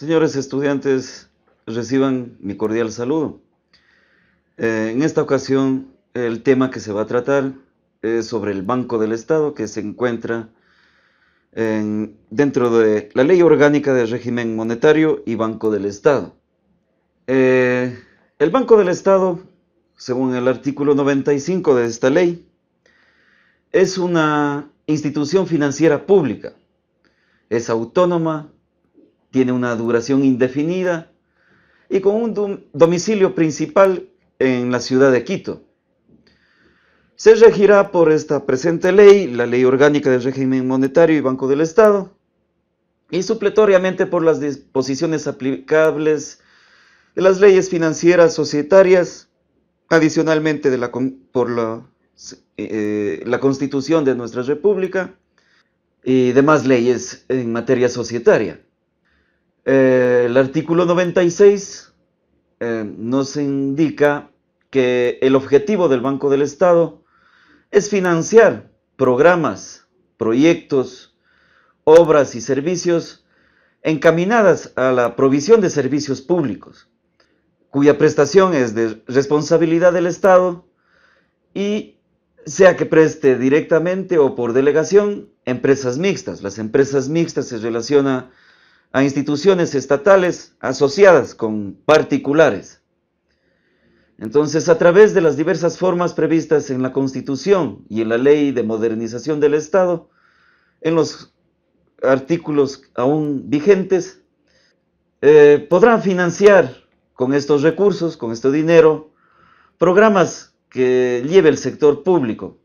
Señores estudiantes, reciban mi cordial saludo. Eh, en esta ocasión, el tema que se va a tratar es sobre el Banco del Estado que se encuentra dentro de la Ley Orgánica de Régimen Monetario y Banco del Estado. Eh, el Banco del Estado, según el artículo 95 de esta ley, es una institución financiera pública. Es autónoma, tiene una duración indefinida y con un domicilio principal en la ciudad de Quito. Se regirá por esta presente ley, la ley orgánica del régimen monetario y banco del Estado, y supletoriamente por las disposiciones aplicables de las leyes financieras societarias, adicionalmente por eh, eh, la constitución de nuestra república y demás leyes en materia societaria. Eh, el artículo 96 eh, nos indica que el objetivo del Banco del Estado es financiar programas, proyectos, obras y servicios encaminadas a la provisión de servicios públicos, cuya prestación es de responsabilidad del Estado y sea que preste directamente o por delegación empresas mixtas. Las empresas mixtas se relaciona a instituciones estatales asociadas con particulares. Entonces, a través de las diversas formas previstas en la Constitución y en la Ley de Modernización del Estado, en los artículos aún vigentes, eh, podrán financiar con estos recursos, con este dinero, programas que lleve el sector público,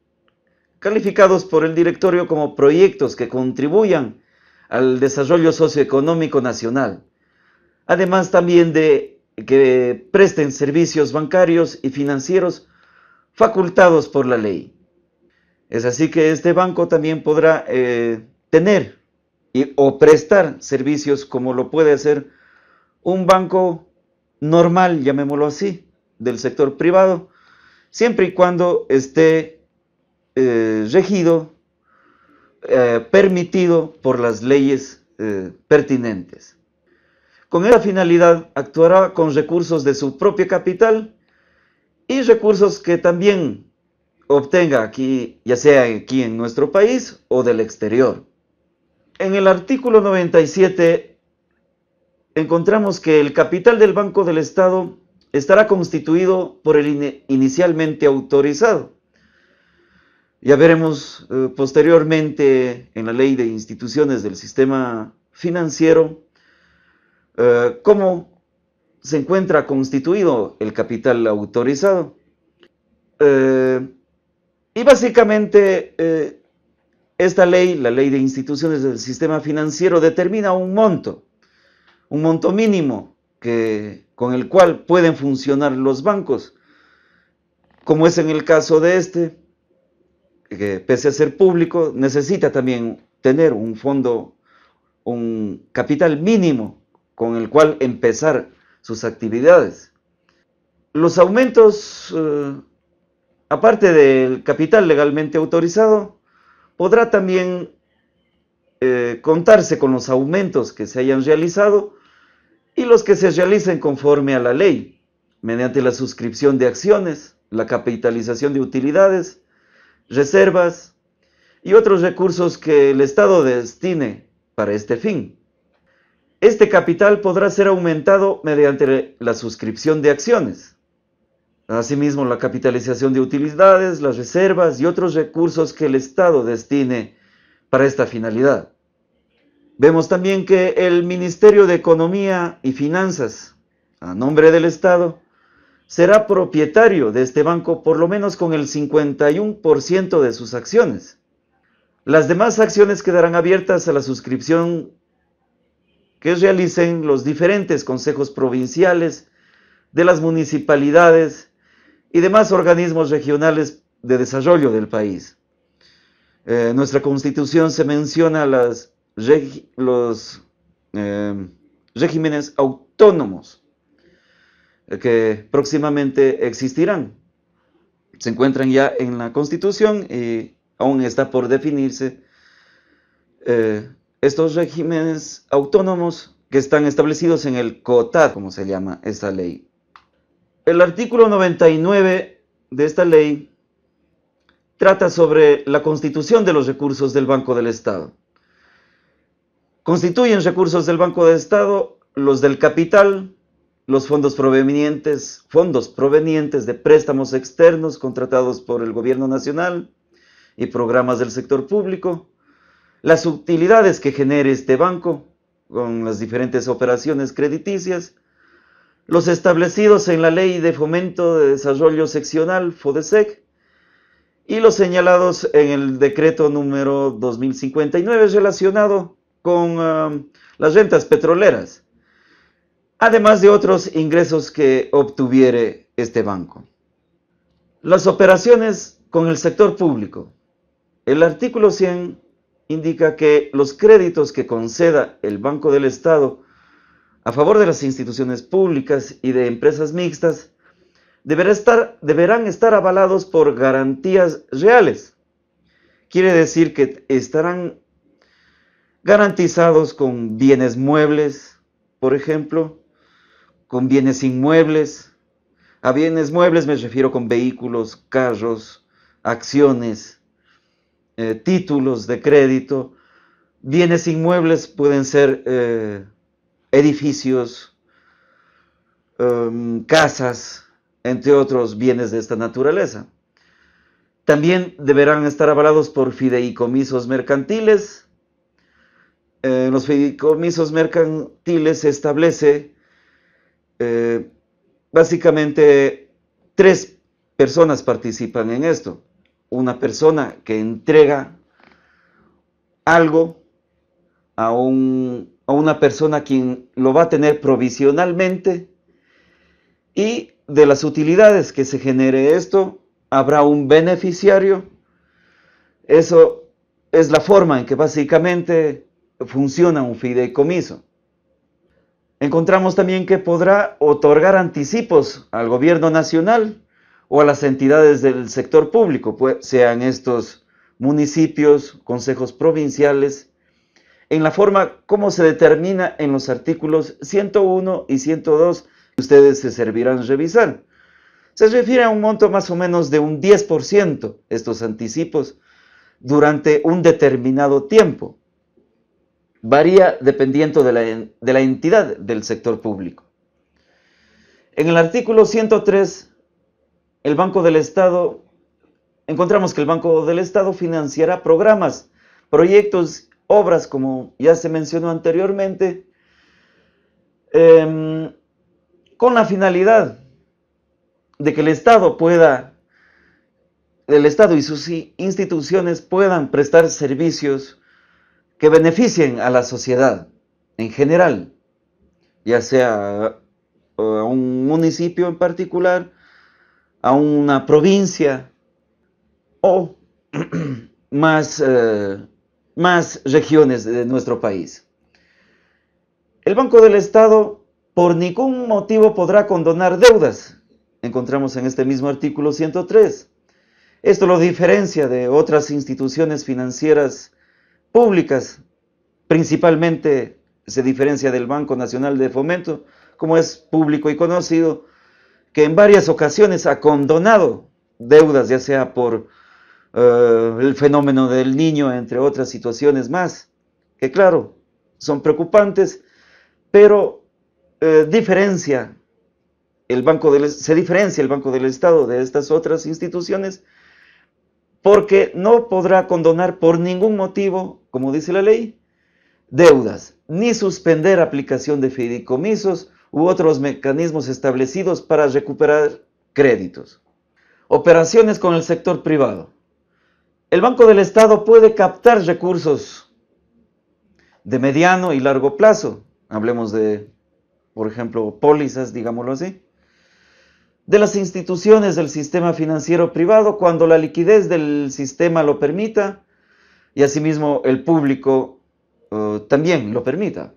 calificados por el directorio como proyectos que contribuyan al desarrollo socioeconómico nacional, además también de que presten servicios bancarios y financieros facultados por la ley. Es así que este banco también podrá eh, tener y, o prestar servicios como lo puede hacer un banco normal, llamémoslo así, del sector privado, siempre y cuando esté eh, regido eh, permitido por las leyes eh, pertinentes. Con esa finalidad actuará con recursos de su propio capital y recursos que también obtenga aquí, ya sea aquí en nuestro país o del exterior. En el artículo 97 encontramos que el capital del Banco del Estado estará constituido por el inicialmente autorizado ya veremos eh, posteriormente en la ley de instituciones del sistema financiero eh, cómo se encuentra constituido el capital autorizado. Eh, y básicamente esta ley, la ley de instituciones del sistema financiero, determina un monto, un monto mínimo que, con el cual pueden funcionar los bancos, como es en el caso de este que pese a ser público, necesita también tener un fondo, un capital mínimo con el cual empezar sus actividades. Los aumentos, eh, aparte del capital legalmente autorizado, podrá también eh, contarse con los aumentos que se hayan realizado y los que se realicen conforme a la ley, mediante la suscripción de acciones, la capitalización de utilidades, reservas y otros recursos que el Estado destine para este fin. Este capital podrá ser aumentado mediante la suscripción de acciones. Asimismo, la capitalización de utilidades, las reservas y otros recursos que el Estado destine para esta finalidad. Vemos también que el Ministerio de Economía y Finanzas, a nombre del Estado, será propietario de este banco por lo menos con el 51% de sus acciones. Las demás acciones quedarán abiertas a la suscripción que realicen los diferentes consejos provinciales de las municipalidades y demás organismos regionales de desarrollo del país. en eh, nuestra constitución se menciona las los eh, regímenes autónomos que próximamente existirán. Se encuentran ya en la Constitución y aún está por definirse eh, estos regímenes autónomos que están establecidos en el COTAD, como se llama esta ley. El artículo 99 de esta ley trata sobre la constitución de los recursos del Banco del Estado. Constituyen recursos del Banco del Estado los del capital, los fondos provenientes, fondos provenientes de préstamos externos contratados por el gobierno nacional y programas del sector público, las utilidades que genere este banco con las diferentes operaciones crediticias, los establecidos en la Ley de Fomento de Desarrollo Seccional, FODESEC, y los señalados en el decreto número 2059 relacionado con ah, las rentas petroleras además de otros ingresos que obtuviere este banco. Las operaciones con el sector público. El artículo 100 indica que los créditos que conceda el Banco del Estado a favor de las instituciones públicas y de empresas mixtas deberán estar avalados por garantías reales. Quiere decir que estarán garantizados con bienes muebles, por ejemplo, con bienes inmuebles. A bienes muebles me refiero con vehículos, carros, acciones, eh, títulos de crédito. Bienes inmuebles pueden ser eh, edificios, em, casas, entre otros bienes de esta naturaleza. También deberán estar avalados por fideicomisos mercantiles. Eh, los fideicomisos mercantiles se establece eh, básicamente tres personas participan en esto. Una persona que entrega algo a, a una persona quien lo va a tener provisionalmente y de las utilidades que se genere esto, habrá un beneficiario. Eso es la forma en que básicamente funciona un fideicomiso. Encontramos también que podrá otorgar anticipos al gobierno nacional o a las entidades del sector público, pues, sean estos municipios, consejos provinciales, en la forma como se determina en los artículos 101 y 102 que ustedes se servirán revisar. Se refiere a un monto más o menos de un 10% estos anticipos durante un determinado tiempo varía dependiendo de la, de la entidad del sector público. En el artículo 103, el Banco del Estado, encontramos que el Banco del Estado financiará programas, proyectos, obras, como ya se mencionó anteriormente, em, con la finalidad de que el Estado pueda, el Estado y sus instituciones puedan prestar servicios que beneficien a la sociedad en general, ya sea eh, a un municipio en particular, a una provincia o más, eh, más regiones de nuestro país. El Banco del Estado por ningún motivo podrá condonar deudas. Encontramos en este mismo artículo 103. Esto lo diferencia de otras instituciones financieras públicas, principalmente se diferencia del Banco Nacional de Fomento, como es público y conocido, que en varias ocasiones ha condonado deudas, ya sea por eh, el fenómeno del niño, entre otras situaciones más, que claro, son preocupantes, pero eh, diferencia el banco se diferencia el Banco del Estado de estas otras instituciones porque no podrá condonar por ningún motivo, como dice la ley, deudas, ni suspender aplicación de fideicomisos u otros mecanismos establecidos para recuperar créditos. Operaciones con el sector privado. El Banco del Estado puede captar recursos de mediano y largo plazo. Hablemos de, por ejemplo, pólizas, digámoslo así de las instituciones del sistema financiero privado cuando la liquidez del sistema lo permita y asimismo el público eh, también lo permita.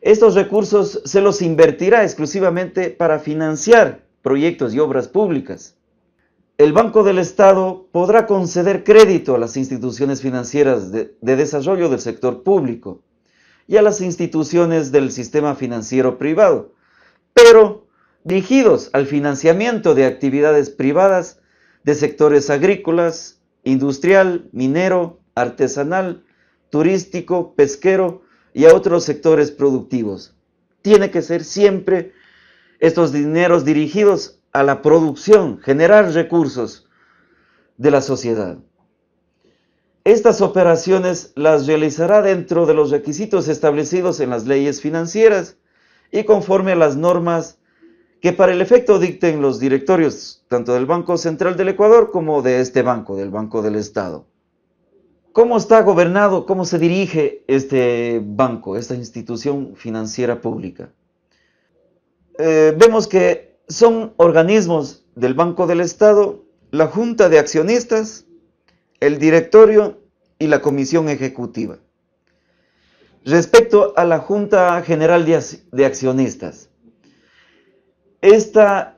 Estos recursos se los invertirá exclusivamente para financiar proyectos y obras públicas. El Banco del Estado podrá conceder crédito a las instituciones financieras de desarrollo del sector público y a las instituciones del sistema financiero privado, pero dirigidos al financiamiento de actividades privadas de sectores agrícolas, industrial, minero, artesanal, turístico, pesquero y a otros sectores productivos. Tiene que ser siempre estos dineros dirigidos a la producción, generar recursos de la sociedad. Estas operaciones las realizará dentro de los requisitos establecidos en las leyes financieras y conforme a las normas que para el efecto dicten los directorios tanto del Banco Central del Ecuador como de este banco, del Banco del Estado. ¿Cómo está gobernado, cómo se dirige este banco, esta institución financiera pública? Eh, vemos que son organismos del Banco del Estado, la Junta de Accionistas, el Directorio y la Comisión Ejecutiva. Respecto a la Junta General de Accionistas, esta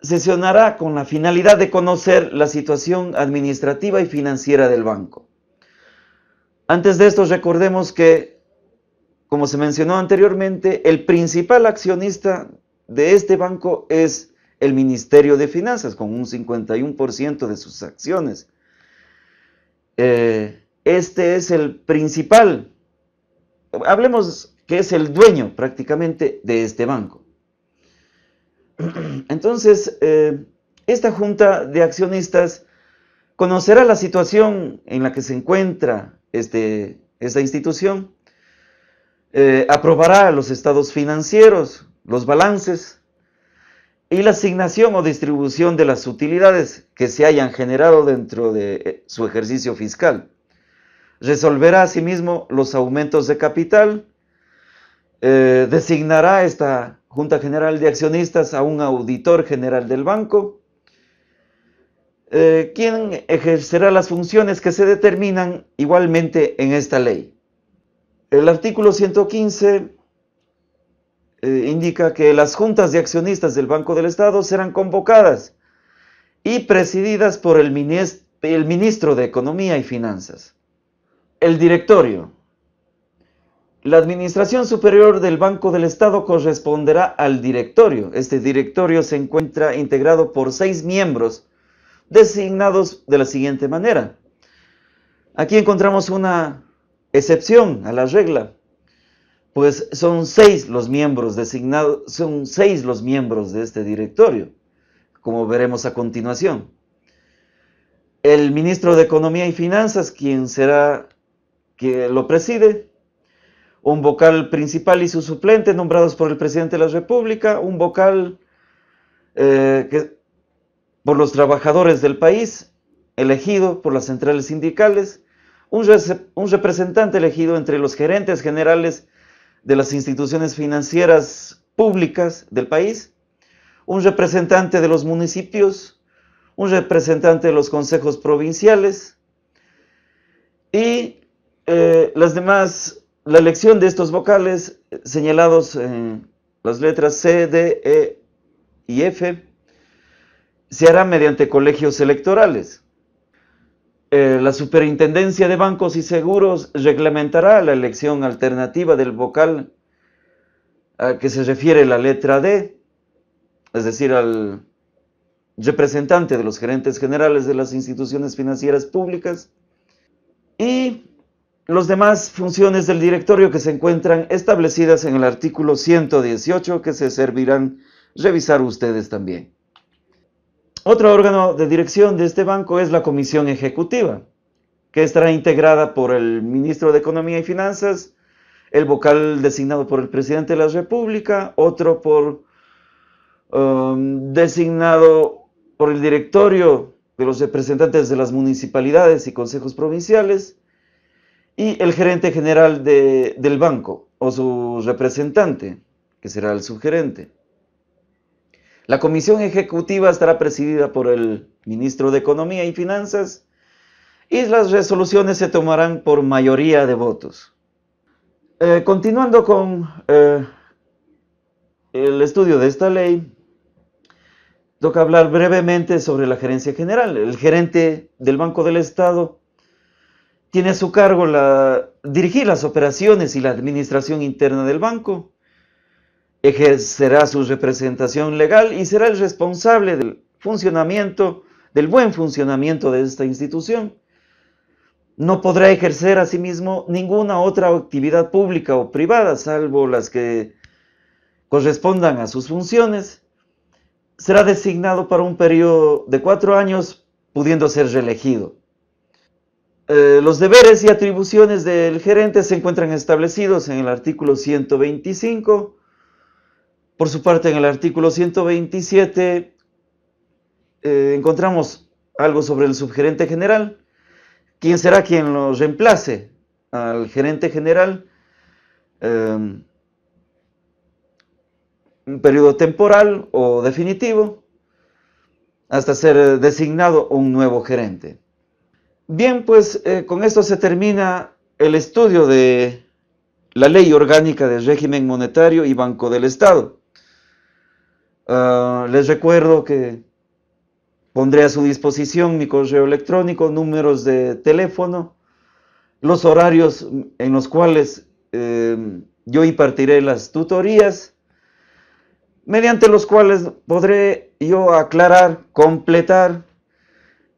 sesionará con la finalidad de conocer la situación administrativa y financiera del banco. Antes de esto, recordemos que, como se mencionó anteriormente, el principal accionista de este banco es el Ministerio de Finanzas, con un 51% de sus acciones. Eh, este es el principal, hablemos que es el dueño prácticamente de este banco. Entonces, eh, esta junta de accionistas conocerá la situación en la que se encuentra este, esta institución, eh, aprobará los estados financieros, los balances y la asignación o distribución de las utilidades que se hayan generado dentro de eh, su ejercicio fiscal. Resolverá asimismo los aumentos de capital, eh, designará esta Junta General de Accionistas a un auditor general del banco, eh, quien ejercerá las funciones que se determinan igualmente en esta ley. El artículo 115 eh, indica que las juntas de accionistas del Banco del Estado serán convocadas y presididas por el ministro de Economía y Finanzas. El directorio la Administración Superior del Banco del Estado corresponderá al directorio. Este directorio se encuentra integrado por seis miembros designados de la siguiente manera. Aquí encontramos una excepción a la regla, pues son seis los miembros designados, son seis los miembros de este directorio, como veremos a continuación. El ministro de Economía y Finanzas, quien será que lo preside, un vocal principal y su suplente nombrados por el presidente de la República, un vocal eh, por los trabajadores del país, elegido por las centrales sindicales, un, representante elegido entre los gerentes generales de las instituciones financieras públicas del país, un representante de los municipios, un representante de los consejos provinciales y eh, las demás la elección de estos vocales eh, señalados en las letras C, D, E y F se hará mediante colegios electorales. Eh, la Superintendencia de Bancos y Seguros reglamentará la elección alternativa del vocal a que se refiere la letra D, es decir, al representante de los gerentes generales de las instituciones financieras públicas, y las demás funciones del directorio que se encuentran establecidas en el artículo 118 que se servirán revisar ustedes también. Otro órgano de dirección de este banco es la Comisión Ejecutiva, que estará integrada por el Ministro de Economía y Finanzas, el vocal designado por el Presidente de la República, otro por um, designado por el Directorio de los representantes de las municipalidades y consejos provinciales, y el gerente general del banco o su representante, que será el subgerente. La comisión ejecutiva estará presidida por el ministro de Economía y Finanzas y las resoluciones se tomarán por mayoría de votos. Eh, continuando con eh, el estudio de esta ley, toca hablar brevemente sobre la gerencia general. El gerente del Banco del Estado tiene a su cargo dirigir las operaciones y la administración interna del banco, ejercerá su representación legal y será el responsable del funcionamiento, del buen funcionamiento de esta institución. No podrá ejercer asimismo ninguna otra actividad pública o privada, salvo las que correspondan a sus funciones. Será designado para un periodo de cuatro años, pudiendo ser reelegido. Eh, los deberes y atribuciones del gerente se encuentran establecidos en el artículo 125. Por su parte, en el artículo 127 eh, encontramos algo sobre el subgerente general, quién será quien lo reemplace al gerente general. Em, un periodo temporal o definitivo hasta ser designado un nuevo gerente. Bien, pues eh, con esto se termina el estudio de la ley orgánica del régimen monetario y banco del Estado. Ah, les recuerdo que pondré a su disposición mi correo electrónico, números de teléfono, los horarios en los cuales em, yo impartiré las tutorías, mediante los cuales podré yo aclarar, completar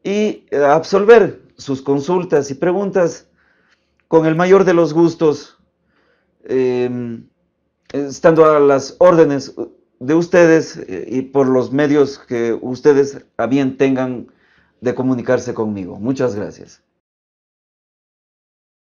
y eh, absolver sus consultas y preguntas con el mayor de los gustos, em, estando a las órdenes de ustedes eh, y por los medios que ustedes a bien tengan de comunicarse conmigo. Muchas gracias.